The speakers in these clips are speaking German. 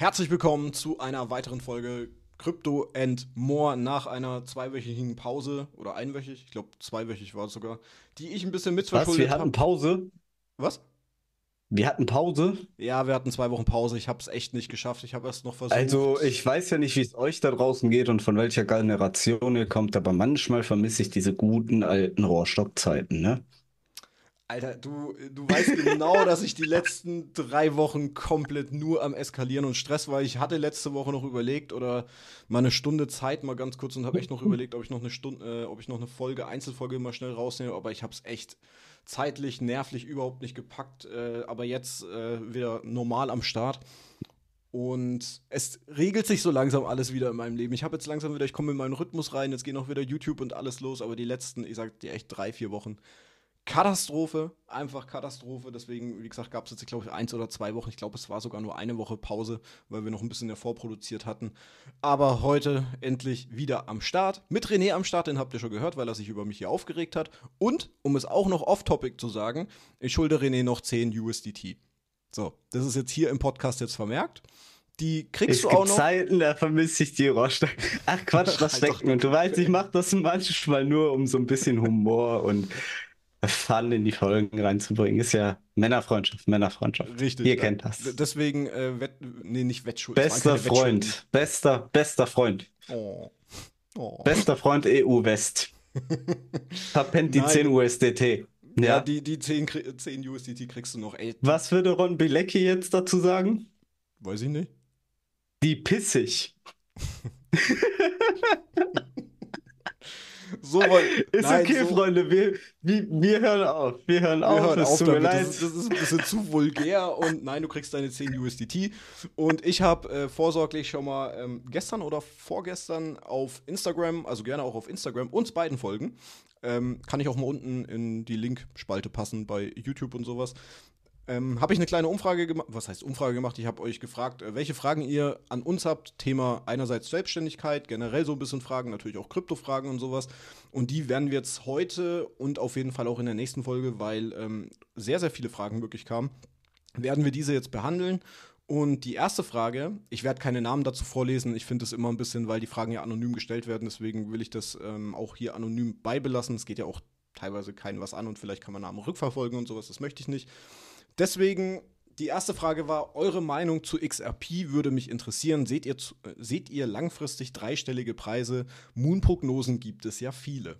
Herzlich willkommen zu einer weiteren Folge Crypto and More nach einer zweiwöchigen Pause oder einwöchig, ich glaube zweiwöchig war es sogar, die ich ein bisschen mitverschuldet habe. Wir hatten hab. Pause. Was? Wir hatten Pause. Ja, wir hatten zwei Wochen Pause. Ich habe es echt nicht geschafft. Ich habe erst noch versucht. Also ich weiß ja nicht, wie es euch da draußen geht und von welcher Generation ihr kommt, aber manchmal vermisse ich diese guten alten Rohrstockzeiten, ne? Alter, du, du weißt genau, dass ich die letzten drei Wochen komplett nur am Eskalieren und Stress war. Ich hatte letzte Woche noch überlegt oder mal eine Stunde Zeit mal ganz kurz und habe echt noch überlegt, ob ich noch eine Stunde, äh, ob ich noch eine Folge, Einzelfolge mal schnell rausnehme, aber ich habe es echt zeitlich, nervlich überhaupt nicht gepackt. Äh, aber jetzt äh, wieder normal am Start. Und es regelt sich so langsam alles wieder in meinem Leben. Ich habe jetzt langsam wieder, ich komme in meinen Rhythmus rein, jetzt gehen auch wieder YouTube und alles los, aber die letzten, ich sag dir echt drei, vier Wochen Katastrophe, einfach Katastrophe. Deswegen, wie gesagt, gab es jetzt, glaube ich, eins oder zwei Wochen. Ich glaube, es war sogar nur eine Woche Pause, weil wir noch ein bisschen davor produziert hatten. Aber heute endlich wieder am Start. Mit René am Start, den habt ihr schon gehört, weil er sich über mich hier aufgeregt hat. Und, um es auch noch off-topic zu sagen, ich schulde René noch 10 USDT. So, das ist jetzt hier im Podcast jetzt vermerkt. Die kriegst es du auch noch. Zeiten, da vermisse ich die Rostock. Ach Quatsch, das schreckt mir. Du weißt, ich mache das manchmal nur um so ein bisschen Humor und Fun in die Folgen reinzubringen, ist ja Männerfreundschaft, Männerfreundschaft. Richtig. Ihr kennt das. Deswegen, äh, Wett, nee, nicht Wettschuh. Bester Freund. Wettschuh. Bester, bester Freund. Oh. Oh. Bester Freund EU-West. Verpennt die Nein. 10 USDT. Ja, ja die, die 10, 10 USDT kriegst du noch. Ey. Was würde Ron Bilecki jetzt dazu sagen? Weiß ich nicht. Die pissig. So wollen, ist nein, okay, so. Freunde, wir, wir, wir, hören auf. Wir hören wir auf. Hören auf tut mir leid. Das, das, ist ein bisschen zu vulgär und nein, du kriegst deine 10 USDT. Und ich habe äh, vorsorglich schon mal ähm, gestern oder vorgestern auf Instagram, also gerne auch auf Instagram, uns beiden folgen. Ähm, kann ich auch mal unten in die Link-Spalte passen bei YouTube und sowas ähm, habe ich eine kleine Umfrage gemacht. Was heißt Umfrage gemacht? Ich habe euch gefragt, äh, welche Fragen ihr an uns habt. Thema einerseits Selbstständigkeit, generell so ein bisschen Fragen, natürlich auch Kryptofragen und sowas. Und die werden wir jetzt heute und auf jeden Fall auch in der nächsten Folge, weil ähm, sehr, sehr viele Fragen wirklich kamen, werden wir diese jetzt behandeln. Und die erste Frage, ich werde keine Namen dazu vorlesen, ich finde es immer ein bisschen, weil die Fragen ja anonym gestellt werden, deswegen will ich das ähm, auch hier anonym beibelassen. Es geht ja auch teilweise keinen was an und vielleicht kann man Namen rückverfolgen und sowas, das möchte ich nicht. Deswegen, die erste Frage war, eure Meinung zu XRP würde mich interessieren. Seht ihr, äh, seht ihr langfristig dreistellige Preise? Moon-Prognosen gibt es ja viele.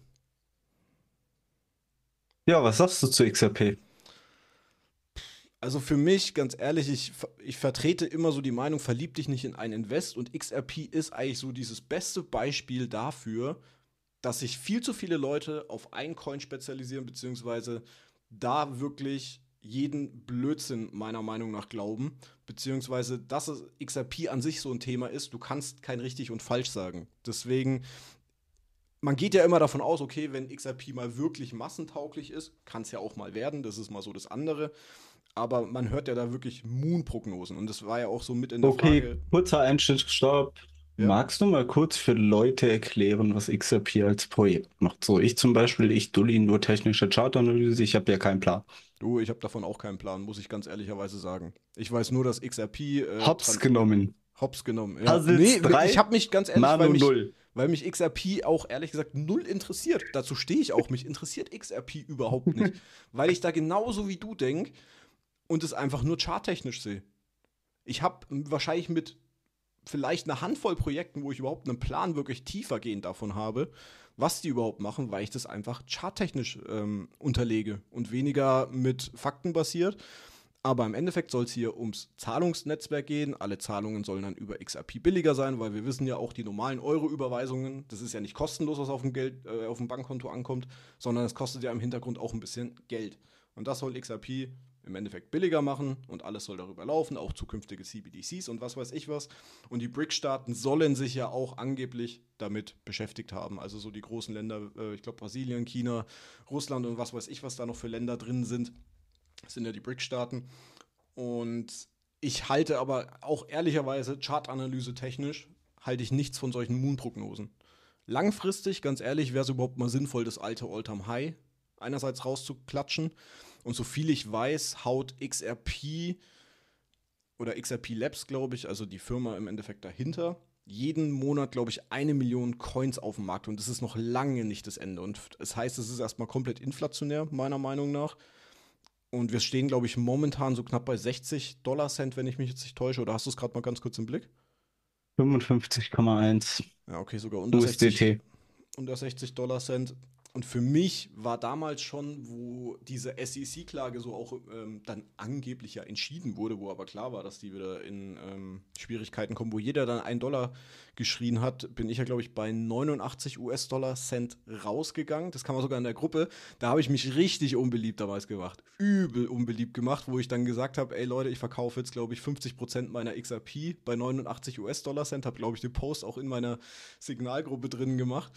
Ja, was sagst du zu XRP? Also für mich, ganz ehrlich, ich, ich vertrete immer so die Meinung, verlieb dich nicht in ein Invest und XRP ist eigentlich so dieses beste Beispiel dafür, dass sich viel zu viele Leute auf einen Coin spezialisieren, beziehungsweise da wirklich jeden Blödsinn meiner Meinung nach glauben, beziehungsweise dass XRP an sich so ein Thema ist, du kannst kein richtig und falsch sagen. Deswegen, man geht ja immer davon aus, okay, wenn XRP mal wirklich massentauglich ist, kann es ja auch mal werden, das ist mal so das andere. Aber man hört ja da wirklich Moon-Prognosen und das war ja auch so mit in der okay, Frage. Okay, kurzer Einschnitt, stopp. Ja. Magst du mal kurz für Leute erklären, was XRP als Projekt macht? So, ich zum Beispiel, ich dulli nur technische Chartanalyse, ich habe ja keinen Plan. Du, ich habe davon auch keinen Plan, muss ich ganz ehrlicherweise sagen. Ich weiß nur, dass XRP. Äh, Hops genommen. Hops genommen. Ja. nee, 3, ich habe mich ganz ehrlich, Manu weil mich, weil mich XRP auch ehrlich gesagt null interessiert. Dazu stehe ich auch. Mich interessiert XRP überhaupt nicht, weil ich da genauso wie du denk und es einfach nur charttechnisch sehe. Ich habe wahrscheinlich mit vielleicht einer Handvoll Projekten, wo ich überhaupt einen Plan wirklich tiefergehend davon habe, was die überhaupt machen, weil ich das einfach charttechnisch ähm, unterlege und weniger mit Fakten basiert. Aber im Endeffekt soll es hier ums Zahlungsnetzwerk gehen. Alle Zahlungen sollen dann über XRP billiger sein, weil wir wissen ja auch die normalen Euro-Überweisungen, das ist ja nicht kostenlos, was auf dem Geld, äh, auf dem Bankkonto ankommt, sondern es kostet ja im Hintergrund auch ein bisschen Geld. Und das soll XRP im Endeffekt billiger machen und alles soll darüber laufen, auch zukünftige CBDCs und was weiß ich was. Und die brics staaten sollen sich ja auch angeblich damit beschäftigt haben. Also so die großen Länder, äh, ich glaube Brasilien, China, Russland und was weiß ich, was da noch für Länder drin sind, sind ja die brics staaten Und ich halte aber auch ehrlicherweise Chartanalyse technisch, halte ich nichts von solchen Moon-Prognosen. Langfristig, ganz ehrlich, wäre es überhaupt mal sinnvoll, das alte All-Time-High einerseits rauszuklatschen. Und so viel ich weiß, haut XRP oder XRP Labs, glaube ich, also die Firma im Endeffekt dahinter, jeden Monat, glaube ich, eine Million Coins auf den Markt. Und das ist noch lange nicht das Ende. Und das heißt, es ist erstmal komplett inflationär, meiner Meinung nach. Und wir stehen, glaube ich, momentan so knapp bei 60 Dollar Cent, wenn ich mich jetzt nicht täusche. Oder hast du es gerade mal ganz kurz im Blick? 55,1. Ja, okay, sogar unter 60, unter 60 Dollar Cent. Und für mich war damals schon, wo diese SEC-Klage so auch ähm, dann angeblich ja entschieden wurde, wo aber klar war, dass die wieder in ähm, Schwierigkeiten kommen, wo jeder dann einen Dollar geschrien hat, bin ich ja, glaube ich, bei 89 US-Dollar-Cent rausgegangen. Das kam man sogar in der Gruppe. Da habe ich mich richtig unbeliebt damals gemacht. Übel unbeliebt gemacht, wo ich dann gesagt habe, ey Leute, ich verkaufe jetzt, glaube ich, 50% meiner XRP bei 89 US-Dollar-Cent. Habe, glaube ich, den Post auch in meiner Signalgruppe drin gemacht.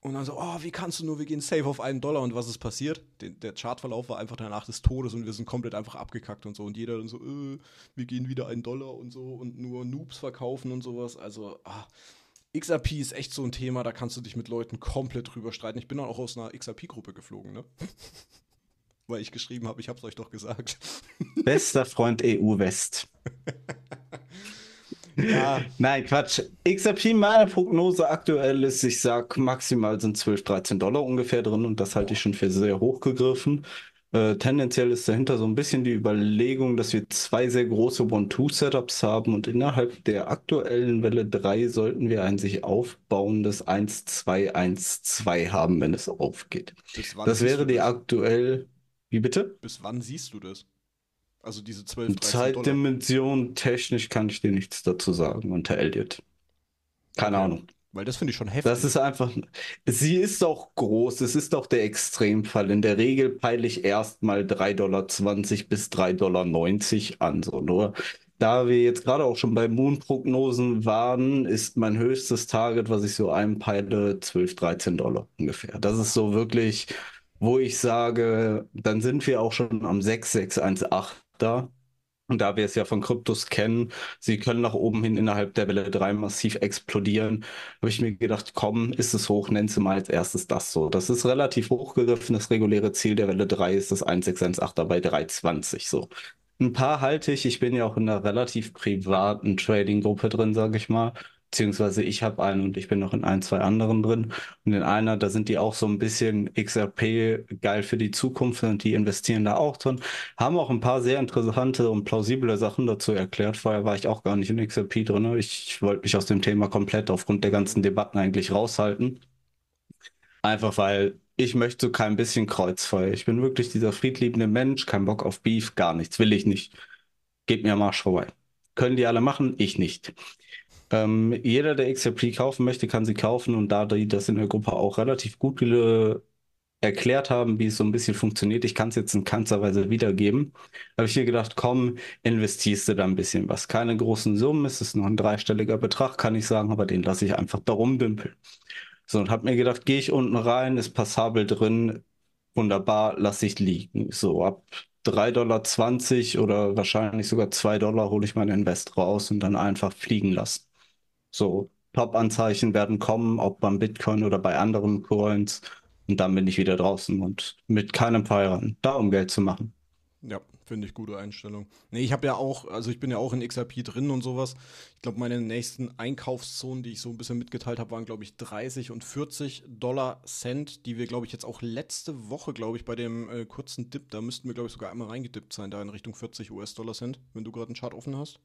Und dann so, oh, wie kannst du nur, wir gehen safe auf einen Dollar und was ist passiert? Den, der Chartverlauf war einfach danach des Todes und wir sind komplett einfach abgekackt und so. Und jeder dann so, äh, wir gehen wieder einen Dollar und so und nur Noobs verkaufen und sowas. Also, ah, XRP ist echt so ein Thema, da kannst du dich mit Leuten komplett drüber streiten. Ich bin dann auch aus einer XRP-Gruppe geflogen, ne? Weil ich geschrieben habe, ich hab's euch doch gesagt. Bester Freund EU West. Ja. Nein, Quatsch. XRP, meine Prognose aktuell ist, ich sag maximal sind 12, 13 Dollar ungefähr drin und das halte ich schon für sehr hochgegriffen. Äh, tendenziell ist dahinter so ein bisschen die Überlegung, dass wir zwei sehr große One-Two-Setups haben und innerhalb der aktuellen Welle 3 sollten wir ein sich aufbauendes 1-2-1-2 haben, wenn es aufgeht. Das wäre die aktuell. Wie bitte? Bis wann siehst du das? Also diese 12, 13 Zeitdimension technisch kann ich dir nichts dazu sagen unter Elliot. Keine okay. Ahnung. Weil das finde ich schon heftig. Das ist einfach. Sie ist auch groß. Es ist auch der Extremfall. In der Regel peile ich erstmal 3,20 Dollar bis 3,90 Dollar an. So nur. Da wir jetzt gerade auch schon bei Moon-Prognosen waren, ist mein höchstes Target, was ich so einpeile, 12, 13 Dollar ungefähr. Das ist so wirklich, wo ich sage, dann sind wir auch schon am 6618 da. Und da wir es ja von Kryptos kennen, sie können nach oben hin innerhalb der Welle 3 massiv explodieren, habe ich mir gedacht, komm, ist es hoch, nennen sie mal als erstes das so. Das ist relativ hochgegriffen, das reguläre Ziel der Welle 3 ist das 1618 er bei 320 so. Ein paar halte ich, ich bin ja auch in einer relativ privaten Trading-Gruppe drin, sage ich mal beziehungsweise ich habe einen und ich bin noch in ein, zwei anderen drin. Und in einer, da sind die auch so ein bisschen XRP geil für die Zukunft und die investieren da auch drin. Haben auch ein paar sehr interessante und plausible Sachen dazu erklärt. Vorher war ich auch gar nicht in XRP drin. Ich wollte mich aus dem Thema komplett aufgrund der ganzen Debatten eigentlich raushalten. Einfach weil ich möchte so kein bisschen Kreuzfeuer. Ich bin wirklich dieser friedliebende Mensch, kein Bock auf Beef, gar nichts, will ich nicht. Geht mir am Arsch vorbei. Können die alle machen, ich nicht. Ähm, jeder, der XRP kaufen möchte, kann sie kaufen und da die das in der Gruppe auch relativ gut erklärt haben, wie es so ein bisschen funktioniert, ich kann es jetzt in keinster Weise wiedergeben, habe ich mir gedacht, komm, investierst du da ein bisschen was. Keine großen Summen, es ist noch ein dreistelliger Betrag, kann ich sagen, aber den lasse ich einfach da rumdümpeln. So, und habe mir gedacht, gehe ich unten rein, ist passabel drin, wunderbar, lasse ich liegen. So, ab 3,20 Dollar oder wahrscheinlich sogar 2 Dollar hole ich meinen Invest raus und dann einfach fliegen lassen. So Top-Anzeichen werden kommen, ob beim Bitcoin oder bei anderen Coins. Und dann bin ich wieder draußen und mit keinem Feiern, da um Geld zu machen. Ja, finde ich gute Einstellung. Nee, ich habe ja auch, also ich bin ja auch in XRP drin und sowas. Ich glaube, meine nächsten Einkaufszonen, die ich so ein bisschen mitgeteilt habe, waren, glaube ich, 30 und 40 Dollar Cent, die wir, glaube ich, jetzt auch letzte Woche, glaube ich, bei dem äh, kurzen Dip, da müssten wir, glaube ich, sogar einmal reingedippt sein, da in Richtung 40 US-Dollar Cent, wenn du gerade einen Chart offen hast.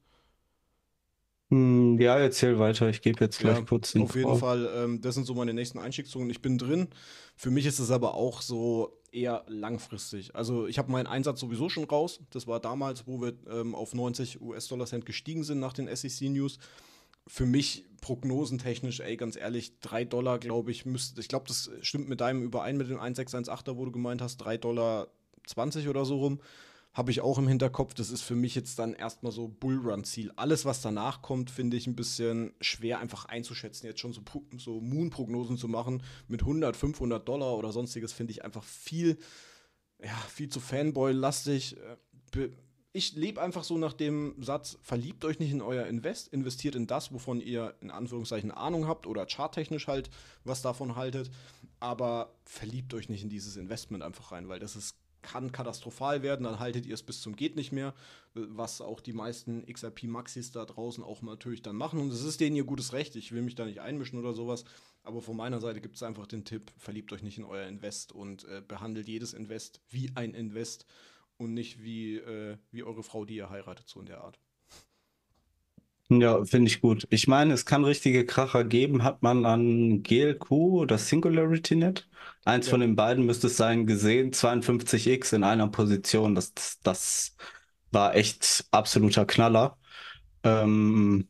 Hm, ja, erzähl weiter. Ich gebe jetzt gleich ja, kurz den Auf jeden Frau. Fall, ähm, das sind so meine nächsten Einstiegszonen. Ich bin drin. Für mich ist es aber auch so eher langfristig. Also ich habe meinen Einsatz sowieso schon raus. Das war damals, wo wir ähm, auf 90 US-Dollar Cent gestiegen sind nach den SEC-News. Für mich prognosentechnisch, ey, ganz ehrlich, 3 Dollar, glaube ich, müsste, ich glaube, das stimmt mit deinem überein, mit dem 1618er, wo du gemeint hast, 3 Dollar 20 oder so rum habe ich auch im Hinterkopf. Das ist für mich jetzt dann erstmal so Bullrun-Ziel. Alles, was danach kommt, finde ich ein bisschen schwer einfach einzuschätzen. Jetzt schon so, so Moon-Prognosen zu machen mit 100, 500 Dollar oder sonstiges, finde ich einfach viel, ja, viel zu Fanboy-lastig. Äh, ich lebe einfach so nach dem Satz, verliebt euch nicht in euer Invest, investiert in das, wovon ihr in Anführungszeichen Ahnung habt oder charttechnisch halt was davon haltet, aber verliebt euch nicht in dieses Investment einfach rein, weil das ist kann katastrophal werden, dann haltet ihr es bis zum geht nicht mehr, äh, was auch die meisten XRP Maxis da draußen auch natürlich dann machen und es ist denen ihr gutes Recht, ich will mich da nicht einmischen oder sowas, aber von meiner Seite gibt es einfach den Tipp, verliebt euch nicht in euer Invest und äh, behandelt jedes Invest wie ein Invest und nicht wie, äh, wie eure Frau, die ihr heiratet, so in der Art. Ja, finde ich gut. Ich meine, es kann richtige Kracher geben. Hat man an GLQ oder Singularity Net? Eins Ja. von den beiden müsste es sein, gesehen. 52x in einer Position. Das, das, war echt absoluter Knaller. Ähm,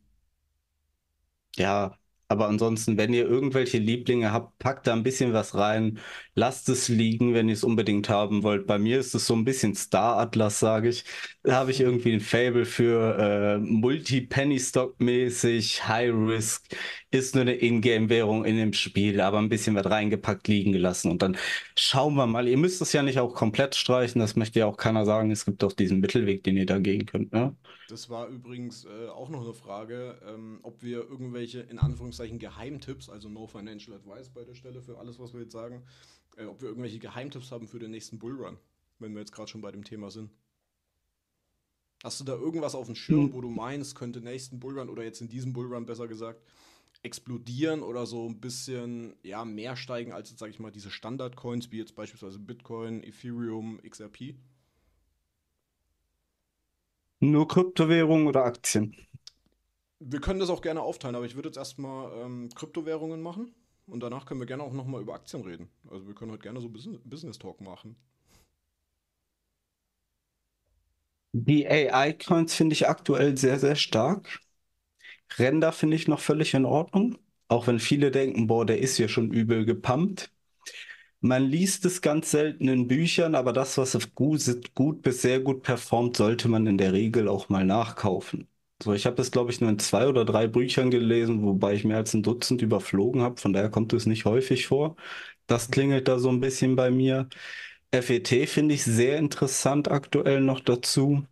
ja, aber ansonsten, wenn ihr irgendwelche Lieblinge habt, packt da ein bisschen was rein lasst es liegen, wenn ihr es unbedingt haben wollt. Bei mir ist es so ein bisschen Star Atlas, sage ich. Da habe ich irgendwie ein Fable für äh, Multi-Penny-Stock-mäßig, High-Risk, ist nur eine Ingame-Währung in dem Spiel, aber ein bisschen was reingepackt liegen gelassen. Und dann schauen wir mal. Ihr müsst es ja nicht auch komplett streichen, das möchte ja auch keiner sagen. Es gibt doch diesen Mittelweg, den ihr da gehen könnt. Ne? Das war übrigens äh, auch noch eine Frage, ähm, ob wir irgendwelche in Anführungszeichen Geheimtipps, also No Financial Advice bei der Stelle für alles, was wir jetzt sagen, äh, ob wir irgendwelche Geheimtipps haben für den nächsten Bullrun, wenn wir jetzt gerade schon bei dem Thema sind. Hast du da irgendwas auf dem Schirm, hm. wo du meinst, könnte nächsten Bullrun oder jetzt in diesem Bullrun besser gesagt explodieren oder so ein bisschen ja, mehr steigen als jetzt, sage ich mal, diese Standard-Coins wie jetzt beispielsweise Bitcoin, Ethereum, XRP? Nur Kryptowährungen oder Aktien? Wir können das auch gerne aufteilen, aber ich würde jetzt erstmal ähm, Kryptowährungen machen. Und danach können wir gerne auch nochmal über Aktien reden. Also wir können heute gerne so Business Talk machen. Die AI-Coins finde ich aktuell sehr, sehr stark. Render finde ich noch völlig in Ordnung. Auch wenn viele denken, boah, der ist ja schon übel gepumpt. Man liest es ganz selten in Büchern, aber das, was gut, gut bis sehr gut performt, sollte man in der Regel auch mal nachkaufen. So, ich habe das, glaube ich, nur in zwei oder drei Büchern gelesen, wobei ich mehr als ein Dutzend überflogen habe. Von daher kommt es nicht häufig vor. Das klingelt da so ein bisschen bei mir. FET finde ich sehr interessant aktuell noch dazu.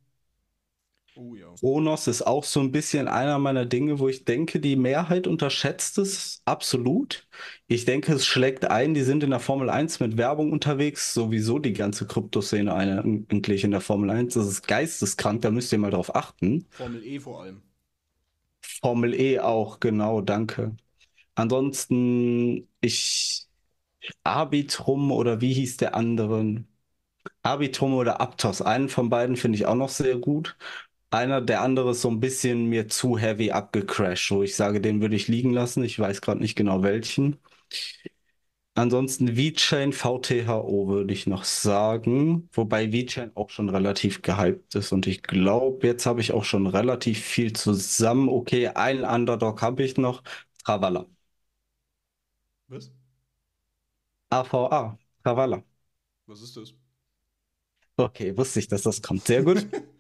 Oh ja. Onos ist auch so ein bisschen einer meiner Dinge, wo ich denke, die Mehrheit unterschätzt es absolut. Ich denke, es schlägt ein, die sind in der Formel 1 mit Werbung unterwegs, sowieso die ganze Kryptoszene eigentlich in der Formel 1. Das ist geisteskrank, da müsst ihr mal drauf achten. Formel E vor allem. Formel E auch, genau, danke. Ansonsten, ich. Arbitrum oder wie hieß der anderen? Arbitrum oder Aptos. Einen von beiden finde ich auch noch sehr gut einer, der andere ist so ein bisschen mir zu heavy abgecrashed, wo ich sage, den würde ich liegen lassen. Ich weiß gerade nicht genau welchen. Ansonsten VeChain, VTHO würde ich noch sagen, wobei VeChain auch schon relativ gehypt ist und ich glaube, jetzt habe ich auch schon relativ viel zusammen. Okay, einen Underdog habe ich noch, Travala. Was? AVA, Travala. Was ist das? Okay, wusste ich, dass das kommt. Sehr gut.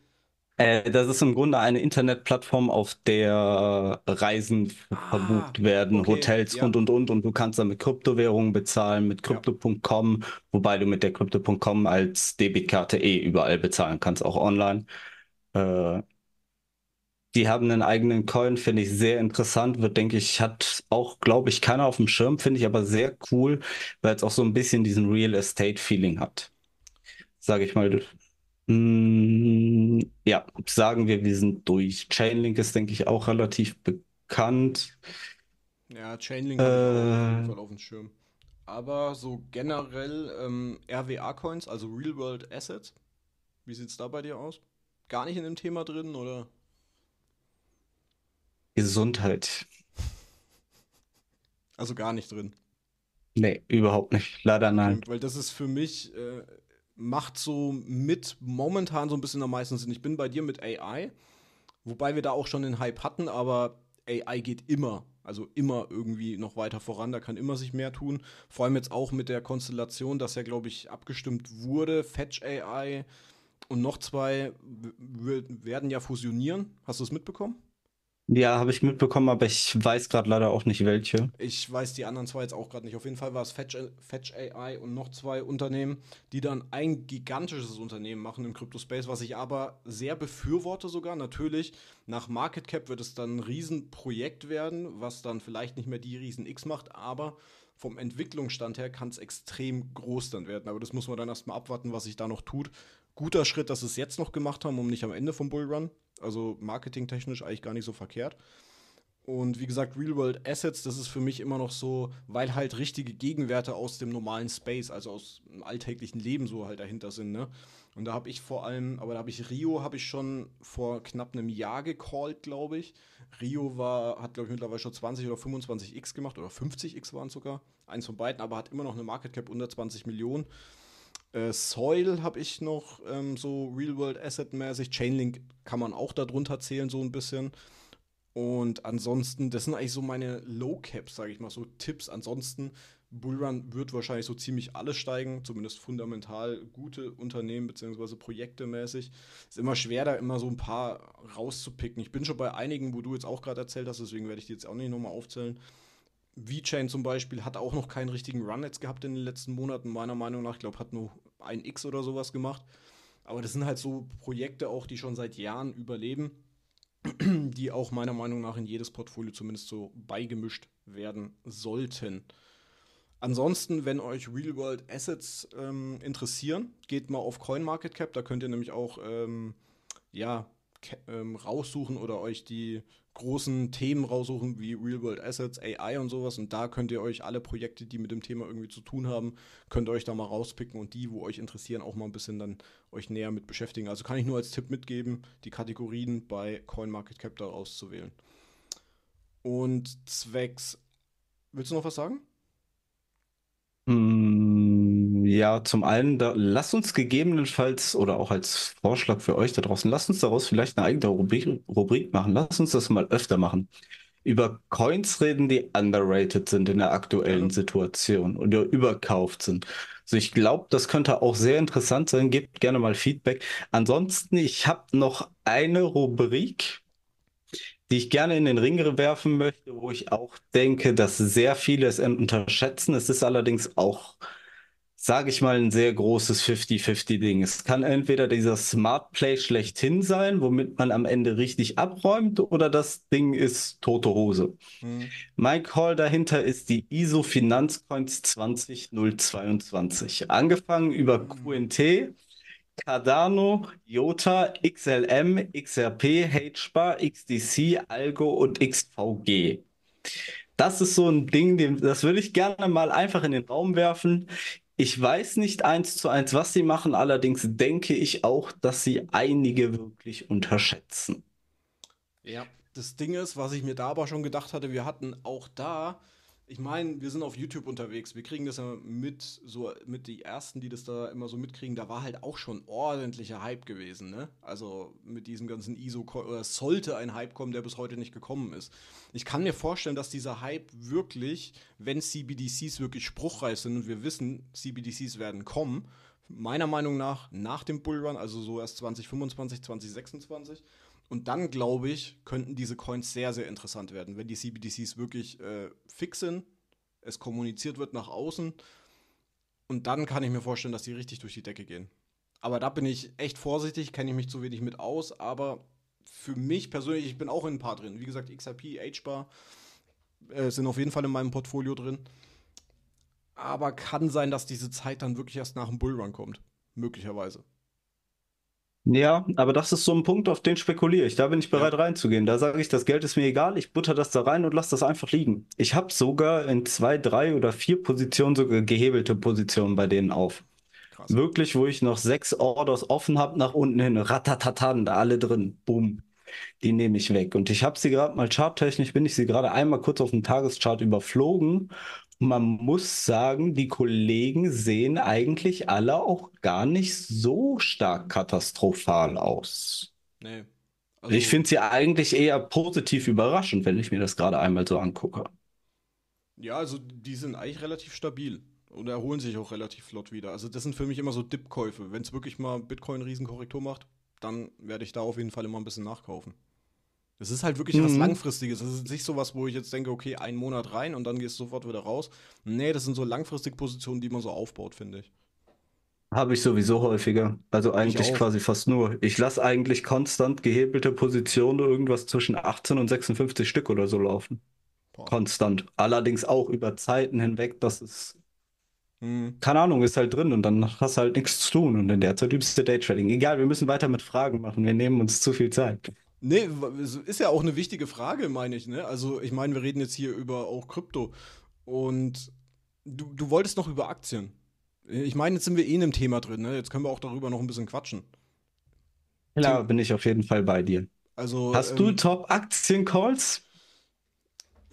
Äh, das ist im Grunde eine Internetplattform, auf der Reisen ah, verbucht werden, okay, Hotels ja. und und und. Und du kannst damit Kryptowährungen bezahlen mit Crypto.com, ja. wobei du mit der Crypto.com als Debitkarte eh überall bezahlen kannst, auch online. Äh, die haben einen eigenen Coin, finde ich sehr interessant. Wird, denke ich, hat auch, glaube ich, keiner auf dem Schirm, finde ich aber sehr cool, weil es auch so ein bisschen diesen Real Estate-Feeling hat. Sage ich mal, hm, ja, sagen wir, wir sind durch. Chainlink ist, denke ich, auch relativ bekannt. Ja, Chainlink äh, auf, auf dem Schirm. Aber so generell ähm, RWA-Coins, also Real World Assets, wie sieht es da bei dir aus? Gar nicht in dem Thema drin, oder? Gesundheit. Also gar nicht drin. Nee, überhaupt nicht. Leider nein. Weil das ist für mich äh, macht so mit momentan so ein bisschen am meisten Sinn. Ich bin bei dir mit AI, wobei wir da auch schon den Hype hatten, aber AI geht immer, also immer irgendwie noch weiter voran, da kann immer sich mehr tun. Vor allem jetzt auch mit der Konstellation, dass ja, glaube ich, abgestimmt wurde, Fetch AI und noch zwei werden ja fusionieren. Hast du es mitbekommen? Ja, habe ich mitbekommen, aber ich weiß gerade leider auch nicht welche. Ich weiß die anderen zwei jetzt auch gerade nicht. Auf jeden Fall war es Fetch, Fetch, AI und noch zwei Unternehmen, die dann ein gigantisches Unternehmen machen im Crypto-Space, was ich aber sehr befürworte sogar. Natürlich, nach Market Cap wird es dann ein Riesenprojekt werden, was dann vielleicht nicht mehr die Riesen X macht, aber vom Entwicklungsstand her kann es extrem groß dann werden. Aber das muss man dann erstmal abwarten, was sich da noch tut. Guter Schritt, dass sie es jetzt noch gemacht haben, um nicht am Ende vom Bullrun also marketingtechnisch eigentlich gar nicht so verkehrt. Und wie gesagt, Real World Assets, das ist für mich immer noch so, weil halt richtige Gegenwerte aus dem normalen Space, also aus dem alltäglichen Leben so halt dahinter sind, ne? Und da habe ich vor allem, aber da habe ich Rio habe ich schon vor knapp einem Jahr gecallt, glaube ich. Rio war hat glaube ich mittlerweile schon 20 oder 25x gemacht oder 50x waren sogar, eins von beiden, aber hat immer noch eine Market Cap unter 20 Millionen. Äh, Soil habe ich noch ähm, so Real-World-Asset-mäßig. Chainlink kann man auch darunter zählen, so ein bisschen. Und ansonsten, das sind eigentlich so meine Low-Caps, sage ich mal, so Tipps. Ansonsten, Bullrun wird wahrscheinlich so ziemlich alles steigen, zumindest fundamental gute Unternehmen bzw. Projekte mäßig. Ist immer schwer, da immer so ein paar rauszupicken. Ich bin schon bei einigen, wo du jetzt auch gerade erzählt hast, deswegen werde ich die jetzt auch nicht nochmal aufzählen. VeChain zum Beispiel hat auch noch keinen richtigen Run jetzt gehabt in den letzten Monaten, meiner Meinung nach. Ich glaube, hat nur ein X oder sowas gemacht. Aber das sind halt so Projekte auch, die schon seit Jahren überleben, die auch meiner Meinung nach in jedes Portfolio zumindest so beigemischt werden sollten. Ansonsten, wenn euch Real World Assets ähm, interessieren, geht mal auf CoinMarketCap. Da könnt ihr nämlich auch ähm, ja, ähm, raussuchen oder euch die großen Themen raussuchen, wie Real World Assets, AI und sowas. Und da könnt ihr euch alle Projekte, die mit dem Thema irgendwie zu tun haben, könnt ihr euch da mal rauspicken und die, wo euch interessieren, auch mal ein bisschen dann euch näher mit beschäftigen. Also kann ich nur als Tipp mitgeben, die Kategorien bei CoinMarketCap da auszuwählen. Und zwecks. Willst du noch was sagen? Hm. Ja, zum einen, da, lasst uns gegebenenfalls oder auch als Vorschlag für euch da draußen, lass uns daraus vielleicht eine eigene Rubrik, Rubrik machen. Lass uns das mal öfter machen. Über Coins reden, die underrated sind in der aktuellen ja. Situation oder überkauft sind. Also ich glaube, das könnte auch sehr interessant sein. Gebt gerne mal Feedback. Ansonsten, ich habe noch eine Rubrik, die ich gerne in den Ring werfen möchte, wo ich auch denke, dass sehr viele es unterschätzen. Es ist allerdings auch sage ich mal, ein sehr großes 50-50-Ding. Es kann entweder dieser Smart Play schlechthin sein, womit man am Ende richtig abräumt, oder das Ding ist tote Hose. Mhm. Mein Call dahinter ist die ISO Finanzcoins 20022. Angefangen über mhm. QNT, Cardano, Jota, XLM, XRP, HBAR, XDC, Algo und XVG das ist so ein Ding, das würde ich gerne mal einfach in den Raum werfen. Ich weiß nicht eins zu eins, was sie machen, allerdings denke ich auch, dass sie einige wirklich unterschätzen. Ja, das Ding ist, was ich mir da aber schon gedacht hatte, wir hatten auch da ich meine, wir sind auf YouTube unterwegs. Wir kriegen das ja mit, so mit die ersten, die das da immer so mitkriegen. Da war halt auch schon ordentlicher Hype gewesen, ne? Also mit diesem ganzen ISO oder sollte ein Hype kommen, der bis heute nicht gekommen ist. Ich kann mir vorstellen, dass dieser Hype wirklich, wenn CBDCs wirklich spruchreich sind und wir wissen, CBDCs werden kommen, meiner Meinung nach nach dem Bullrun, also so erst 2025, 2026, und dann, glaube ich, könnten diese Coins sehr, sehr interessant werden, wenn die CBDCs wirklich äh, fix sind, es kommuniziert wird nach außen. Und dann kann ich mir vorstellen, dass die richtig durch die Decke gehen. Aber da bin ich echt vorsichtig, kenne ich mich zu wenig mit aus. Aber für mich persönlich, ich bin auch in ein paar drin. Wie gesagt, XRP, HBAR äh, sind auf jeden Fall in meinem Portfolio drin. Aber kann sein, dass diese Zeit dann wirklich erst nach dem Bullrun kommt. Möglicherweise. Ja, aber das ist so ein Punkt, auf den spekuliere ich. Da bin ich bereit Ja. reinzugehen. Da sage ich, das Geld ist mir egal, ich butter das da rein und lasse das einfach liegen. Ich habe sogar in zwei, drei oder vier Positionen sogar gehebelte Positionen bei denen auf. Krass. Wirklich, wo ich noch sechs Orders offen habe, nach unten hin, ratatatan, da alle drin, boom. Die nehme ich weg. Und ich habe sie gerade mal charttechnisch, bin ich sie gerade einmal kurz auf dem Tageschart überflogen man muss sagen, die Kollegen sehen eigentlich alle auch gar nicht so stark katastrophal aus. Nee. Also, ich finde sie eigentlich eher positiv überraschend, wenn ich mir das gerade einmal so angucke. Ja, also die sind eigentlich relativ stabil und erholen sich auch relativ flott wieder. Also das sind für mich immer so Dip-Käufe. Wenn es wirklich mal Bitcoin-Riesenkorrektur macht, dann werde ich da auf jeden Fall immer ein bisschen nachkaufen. Es ist halt wirklich mhm. was Langfristiges. Es ist nicht so was, wo ich jetzt denke, okay, einen Monat rein und dann gehst du sofort wieder raus. Nee, das sind so langfristig Positionen, die man so aufbaut, finde ich. Habe ich sowieso häufiger. Also eigentlich quasi fast nur. Ich lasse eigentlich konstant gehebelte Positionen irgendwas zwischen 18 und 56 Stück oder so laufen. Boah. Konstant. Allerdings auch über Zeiten hinweg, das ist. Hm. Keine Ahnung, ist halt drin und dann hast du halt nichts zu tun. Und in der Zeit übst du Daytrading. Egal, wir müssen weiter mit Fragen machen. Wir nehmen uns zu viel Zeit. Nee, ist ja auch eine wichtige Frage, meine ich. Ne? Also, ich meine, wir reden jetzt hier über auch Krypto. Und du, du wolltest noch über Aktien. Ich meine, jetzt sind wir eh in einem Thema drin. Ne? Jetzt können wir auch darüber noch ein bisschen quatschen. Klar, Thema. bin ich auf jeden Fall bei dir. Also, Hast ähm, du Top-Aktien-Calls?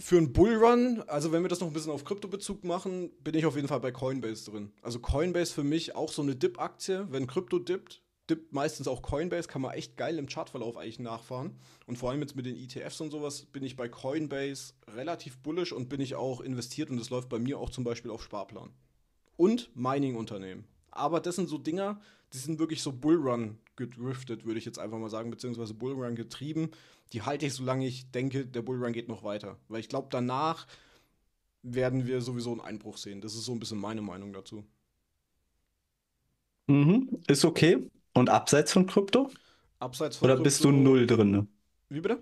Für einen Bullrun, also wenn wir das noch ein bisschen auf Krypto-Bezug machen, bin ich auf jeden Fall bei Coinbase drin. Also Coinbase für mich auch so eine Dip-Aktie. Wenn Krypto dippt, dippt meistens auch Coinbase, kann man echt geil im Chartverlauf eigentlich nachfahren. Und vor allem jetzt mit den ETFs und sowas bin ich bei Coinbase relativ bullish und bin ich auch investiert und das läuft bei mir auch zum Beispiel auf Sparplan. Und Mining-Unternehmen. Aber das sind so Dinger, die sind wirklich so Bullrun gedriftet, würde ich jetzt einfach mal sagen, beziehungsweise Bullrun getrieben. Die halte ich, solange ich denke, der Bullrun geht noch weiter. Weil ich glaube, danach werden wir sowieso einen Einbruch sehen. Das ist so ein bisschen meine Meinung dazu. Mhm, ist okay. Und abseits von Krypto? Abseits von Oder Krypto bist du null drin? Wie bitte?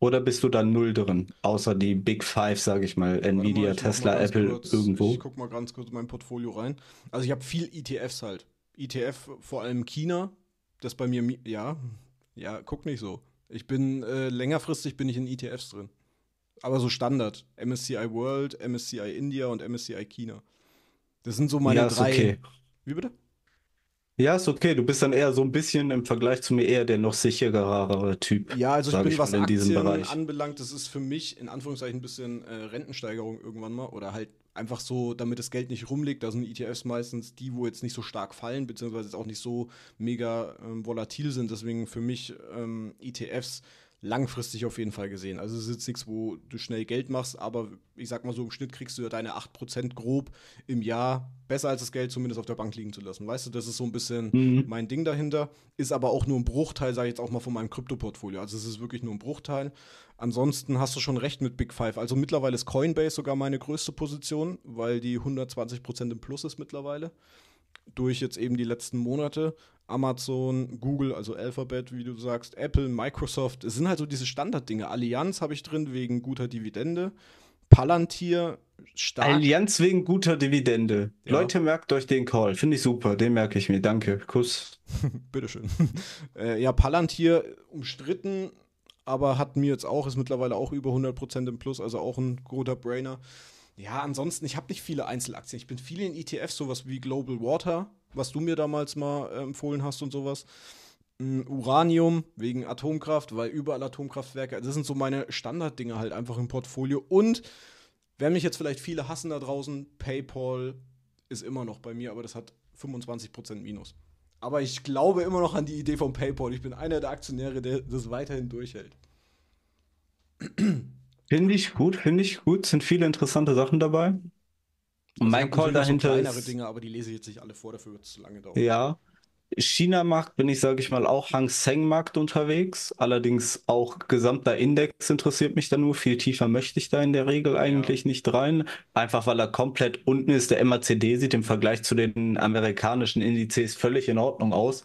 Oder bist du da null drin? Außer die Big Five, sage ich mal. Nvidia, mal, Tesla, Apple, kurz, irgendwo. Ich guck mal ganz kurz in mein Portfolio rein. Also ich habe viel ETFs halt. ETF, vor allem China. Das bei mir, ja, ja, guck nicht so. Ich bin, äh, längerfristig bin ich in ETFs drin. Aber so Standard. MSCI World, MSCI India und MSCI China. Das sind so meine ja, drei. Okay. Wie bitte? Ja, ist okay. Du bist dann eher so ein bisschen im Vergleich zu mir eher der noch sicherere Typ. Ja, also ich bin, ich was Aktien anbelangt, das ist für mich in Anführungszeichen ein bisschen äh, Rentensteigerung irgendwann mal oder halt einfach so, damit das Geld nicht rumliegt. Da sind ETFs meistens die, wo jetzt nicht so stark fallen, beziehungsweise jetzt auch nicht so mega ähm, volatil sind. Deswegen für mich ähm, ETFs langfristig auf jeden Fall gesehen. Also es ist jetzt nichts, wo du schnell Geld machst, aber ich sag mal so, im Schnitt kriegst du ja deine 8% grob im Jahr, besser als das Geld zumindest auf der Bank liegen zu lassen. Weißt du, das ist so ein bisschen mhm. mein Ding dahinter, ist aber auch nur ein Bruchteil, sage ich jetzt auch mal, von meinem Krypto-Portfolio. Also es ist wirklich nur ein Bruchteil. Ansonsten hast du schon recht mit Big Five. Also mittlerweile ist Coinbase sogar meine größte Position, weil die 120% im Plus ist mittlerweile durch jetzt eben die letzten Monate. Amazon, Google, also Alphabet, wie du sagst, Apple, Microsoft. Es sind halt so diese Standarddinge. Allianz habe ich drin wegen guter Dividende. Palantir, stark. Allianz wegen guter Dividende. Ja. Leute, merkt euch den Call. Finde ich super. Den merke ich mir. Danke. Kuss. Bitteschön. äh, ja, Palantir umstritten, aber hat mir jetzt auch, ist mittlerweile auch über 100% im Plus, also auch ein guter Brainer. Ja, ansonsten, ich habe nicht viele Einzelaktien. Ich bin viel in ETFs, sowas wie Global Water was du mir damals mal äh, empfohlen hast und sowas. Mm, Uranium wegen Atomkraft, weil überall Atomkraftwerke, also das sind so meine Standarddinge halt einfach im Portfolio. Und werden mich jetzt vielleicht viele hassen da draußen, PayPal ist immer noch bei mir, aber das hat 25% Minus. Aber ich glaube immer noch an die Idee von PayPal. Ich bin einer der Aktionäre, der das weiterhin durchhält. Finde ich gut, finde ich gut. Sind viele interessante Sachen dabei. Also mein Call dahinter so kleinere ist. Dinge, aber die lese ich jetzt nicht alle vor, dafür wird es zu lange dauern. Ja. China-Markt bin ich, sage ich mal, auch Hang Seng-Markt unterwegs. Allerdings auch gesamter Index interessiert mich da nur. Viel tiefer möchte ich da in der Regel eigentlich ja. nicht rein. Einfach weil er komplett unten ist. Der MACD sieht im Vergleich zu den amerikanischen Indizes völlig in Ordnung aus.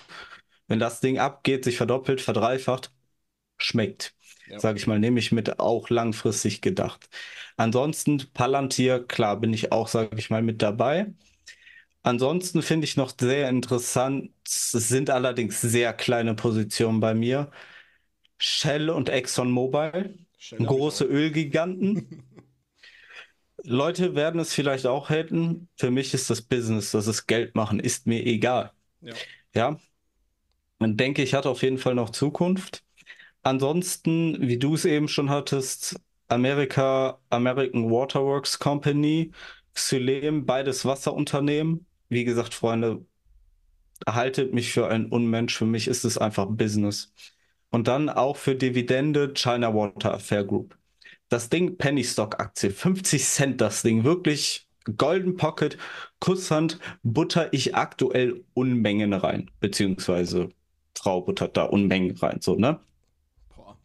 Wenn das Ding abgeht, sich verdoppelt, verdreifacht, schmeckt sage ich mal, nehme ich mit auch langfristig gedacht. Ansonsten Palantir, klar, bin ich auch, sage ich mal, mit dabei. Ansonsten finde ich noch sehr interessant, sind allerdings sehr kleine Positionen bei mir. Shell und ExxonMobil, große Ölgiganten. Leute werden es vielleicht auch haten. Für mich ist das Business, das ist Geld machen, ist mir egal. Ja. ja. Dann denke ich, hat auf jeden Fall noch Zukunft. Ansonsten, wie du es eben schon hattest, Amerika, American Waterworks Company, Xylem, beides Wasserunternehmen. Wie gesagt, Freunde, haltet mich für einen Unmensch. Für mich ist es einfach Business. Und dann auch für Dividende China Water Affair Group. Das Ding, Penny Stock Aktie, 50 Cent das Ding, wirklich Golden Pocket, Kusshand, butter ich aktuell Unmengen rein, beziehungsweise Frau buttert da Unmengen rein, so, ne?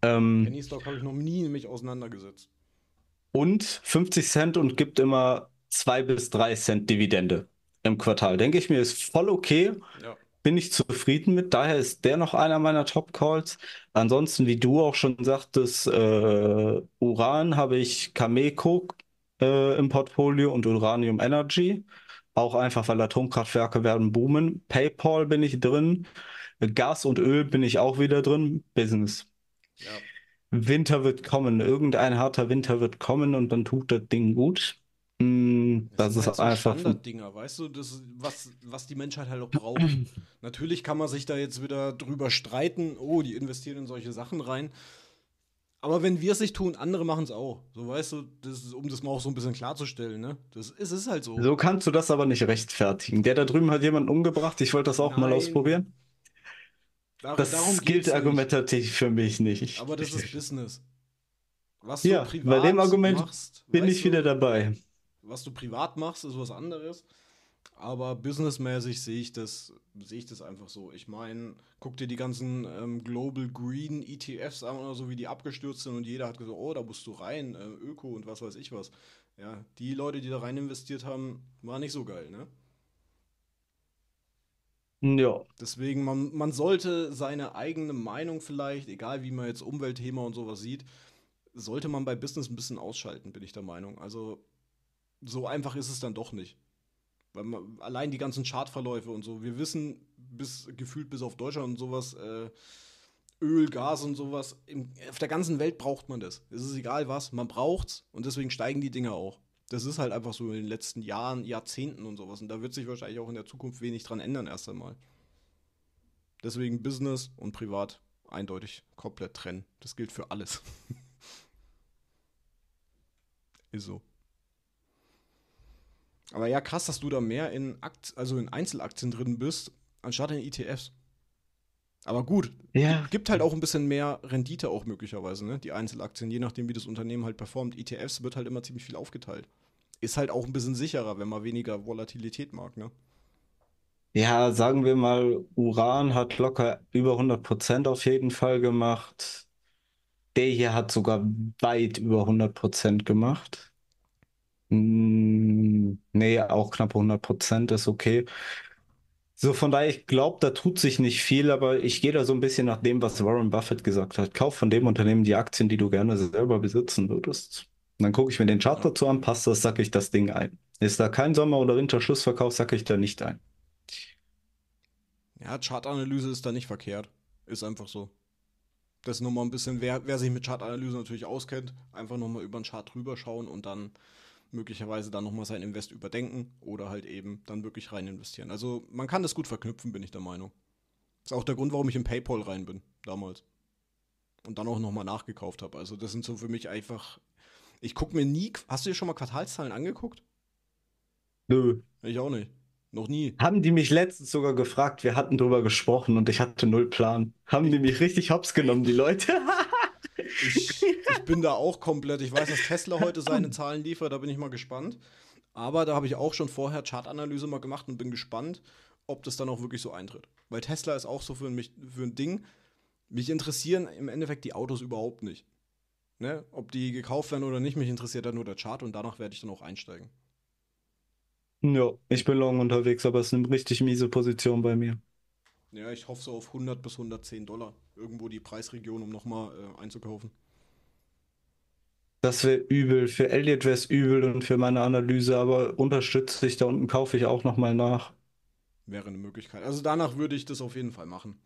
Ähm, Penny Stock habe ich noch nie mich auseinandergesetzt. Und 50 Cent und gibt immer 2 bis 3 Cent Dividende im Quartal. Denke ich mir, ist voll okay. Ja. Bin ich zufrieden mit. Daher ist der noch einer meiner Top Calls. Ansonsten, wie du auch schon sagtest, äh, Uran habe ich Cameco äh, im Portfolio und Uranium Energy. Auch einfach, weil Atomkraftwerke werden boomen. PayPal bin ich drin. Gas und Öl bin ich auch wieder drin. Business. Winter wird kommen, irgendein harter Winter wird kommen und dann tut das Ding gut. Mm, das, das, ist halt so einfach. Standarddinger, weißt du, das was, was die Menschheit halt auch braucht. Natürlich kann man sich da jetzt wieder drüber streiten, oh, die investieren in solche Sachen rein. Aber wenn wir es nicht tun, andere machen es auch. So weißt du, das ist, um das mal auch so ein bisschen klarzustellen, ne? Das ist, ist halt so. So kannst du das aber nicht rechtfertigen. Der da drüben hat jemanden umgebracht, ich wollte das auch Nein. mal ausprobieren. Dar das gilt argumentativ für mich nicht. Aber das ist Business. Was ja, du privat bei dem Argument machst, bin ich du, wieder dabei. Was du privat machst, ist was anderes. Aber businessmäßig sehe ich das, sehe ich das einfach so. Ich meine, guck dir die ganzen ähm, Global Green ETFs an oder so, wie die abgestürzt sind und jeder hat gesagt, oh, da musst du rein, äh, Öko und was weiß ich was. Ja, die Leute, die da rein investiert haben, war nicht so geil, ne? Ja. Deswegen, man, man sollte seine eigene Meinung vielleicht, egal wie man jetzt Umweltthema und sowas sieht, sollte man bei Business ein bisschen ausschalten, bin ich der Meinung. Also so einfach ist es dann doch nicht. Weil man, allein die ganzen Chartverläufe und so, wir wissen bis gefühlt bis auf Deutschland und sowas, äh, Öl, Gas und sowas, im, auf der ganzen Welt braucht man das. Es ist egal was, man braucht's und deswegen steigen die Dinge auch das ist halt einfach so in den letzten Jahren, Jahrzehnten und sowas. Und da wird sich wahrscheinlich auch in der Zukunft wenig dran ändern, erst einmal. Deswegen Business und Privat eindeutig komplett trennen. Das gilt für alles. ist so. Aber ja, krass, dass du da mehr in Akt, also in Einzelaktien drin bist, anstatt in ETFs. Aber gut, ja. gibt halt auch ein bisschen mehr Rendite auch möglicherweise, ne? Die Einzelaktien, je nachdem, wie das Unternehmen halt performt. ETFs wird halt immer ziemlich viel aufgeteilt. Ist halt auch ein bisschen sicherer, wenn man weniger Volatilität mag, ne? Ja, sagen wir mal, Uran hat locker über 100% Prozent auf jeden Fall gemacht. Der hier hat sogar weit über 100% Prozent gemacht. Hm, nee, auch knapp 100% Prozent ist okay. So, von daher, ich glaube, da tut sich nicht viel, aber ich gehe da so ein bisschen nach dem, was Warren Buffett gesagt hat. Kauf von dem Unternehmen die Aktien, die du gerne selber besitzen würdest. Und dann gucke ich mir den Chart dazu an, passt das, sacke ich das Ding ein. Ist da kein Sommer- oder Winterschlussverkauf, sacke ich da nicht ein. Ja, Chartanalyse ist da nicht verkehrt. Ist einfach so. Das ist nur mal ein bisschen, wer, wer sich mit Chartanalyse natürlich auskennt, einfach nochmal über den Chart drüber schauen und dann möglicherweise dann nochmal sein Invest überdenken oder halt eben dann wirklich rein investieren. Also man kann das gut verknüpfen, bin ich der Meinung. Ist auch der Grund, warum ich in PayPal rein bin, damals. Und dann auch nochmal nachgekauft habe. Also das sind so für mich einfach. Ich gucke mir nie. Hast du dir schon mal Quartalszahlen angeguckt? Nö. Ich auch nicht. Noch nie. Haben die mich letztens sogar gefragt, wir hatten drüber gesprochen und ich hatte null Plan. Haben die mich richtig hops genommen, die Leute? ich, ich bin da auch komplett. Ich weiß, dass Tesla heute seine Zahlen liefert, da bin ich mal gespannt. Aber da habe ich auch schon vorher Chartanalyse mal gemacht und bin gespannt, ob das dann auch wirklich so eintritt. Weil Tesla ist auch so für, mich, für ein Ding. Mich interessieren im Endeffekt die Autos überhaupt nicht. Ne? Ob die gekauft werden oder nicht, mich interessiert dann nur der Chart und danach werde ich dann auch einsteigen. Ja, ich bin long unterwegs, aber es ist eine richtig miese Position bei mir. Ja, ich hoffe so auf 100 bis 110 Dollar. Irgendwo die Preisregion, um nochmal äh, einzukaufen. Das wäre übel. Für Elliot wäre es übel und für meine Analyse, aber unterstütze dich da unten, kaufe ich auch nochmal nach. Wäre eine Möglichkeit. Also danach würde ich das auf jeden Fall machen.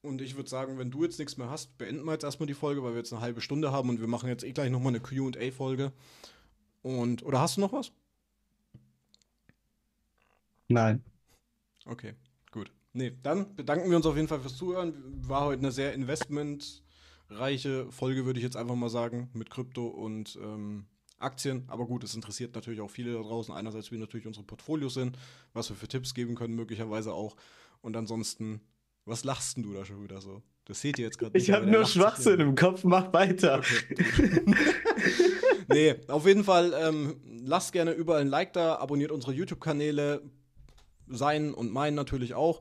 Und ich würde sagen, wenn du jetzt nichts mehr hast, beenden wir jetzt erstmal die Folge, weil wir jetzt eine halbe Stunde haben und wir machen jetzt eh gleich nochmal eine QA-Folge. Und, oder hast du noch was? Nein. Okay. Nee, dann bedanken wir uns auf jeden Fall fürs Zuhören. War heute eine sehr investmentreiche Folge, würde ich jetzt einfach mal sagen, mit Krypto und ähm, Aktien. Aber gut, es interessiert natürlich auch viele da draußen. Einerseits, wie natürlich unsere Portfolios sind, was wir für Tipps geben können, möglicherweise auch. Und ansonsten, was lachst denn du da schon wieder so? Das seht ihr jetzt gerade nicht. Ich habe nur Schwachsinn im Kopf, mach weiter. Okay. nee, auf jeden Fall ähm, lasst gerne überall ein Like da, abonniert unsere YouTube-Kanäle, sein und meinen natürlich auch.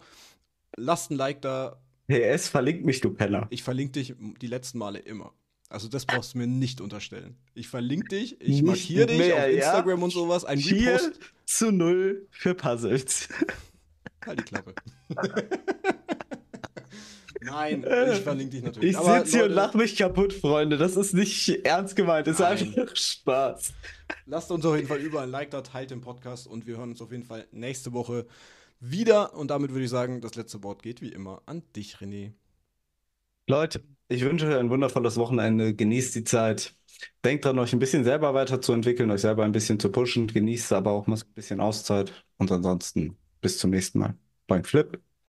Lasst ein Like da. PS, verlinkt mich, du Penner. Ich verlinke dich die letzten Male immer. Also das brauchst du mir nicht unterstellen. Ich verlinke dich, ich markiere dich mehr, auf Instagram ja? und sowas. Ein Vier Repost. zu null für Puzzles. Halt die Klappe. Nein, ich verlinke dich natürlich. Ich sitze hier und lache mich kaputt, Freunde. Das ist nicht ernst gemeint, das ist einfach Spaß. Lasst uns auf jeden Fall über ein Like da, teilt den Podcast und wir hören uns auf jeden Fall nächste Woche wieder. Und damit würde ich sagen, das letzte Wort geht wie immer an dich, René. Leute, ich wünsche euch ein wundervolles Wochenende. Genießt die Zeit. Denkt dran, euch ein bisschen selber weiterzuentwickeln, euch selber ein bisschen zu pushen. Genießt aber auch mal ein bisschen Auszeit. Und ansonsten bis zum nächsten Mal. Beim Flip.